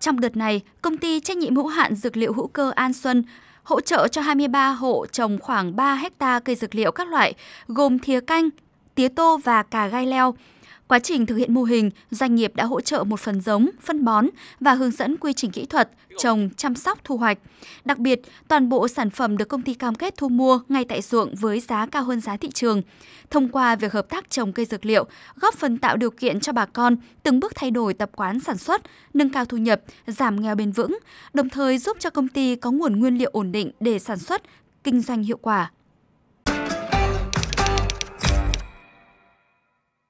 Trong đợt này, công ty trách nhiệm hữu hạn dược liệu hữu cơ An Xuân hỗ trợ cho 23 hộ trồng khoảng 3 hecta cây dược liệu các loại, gồm thìa canh, tía tô và cà gai leo – Quá trình thực hiện mô hình, doanh nghiệp đã hỗ trợ một phần giống, phân bón và hướng dẫn quy trình kỹ thuật, trồng, chăm sóc, thu hoạch. Đặc biệt, toàn bộ sản phẩm được công ty cam kết thu mua ngay tại ruộng với giá cao hơn giá thị trường. Thông qua việc hợp tác trồng cây dược liệu, góp phần tạo điều kiện cho bà con từng bước thay đổi tập quán sản xuất, nâng cao thu nhập, giảm nghèo bền vững, đồng thời giúp cho công ty có nguồn nguyên liệu ổn định để sản xuất, kinh doanh hiệu quả.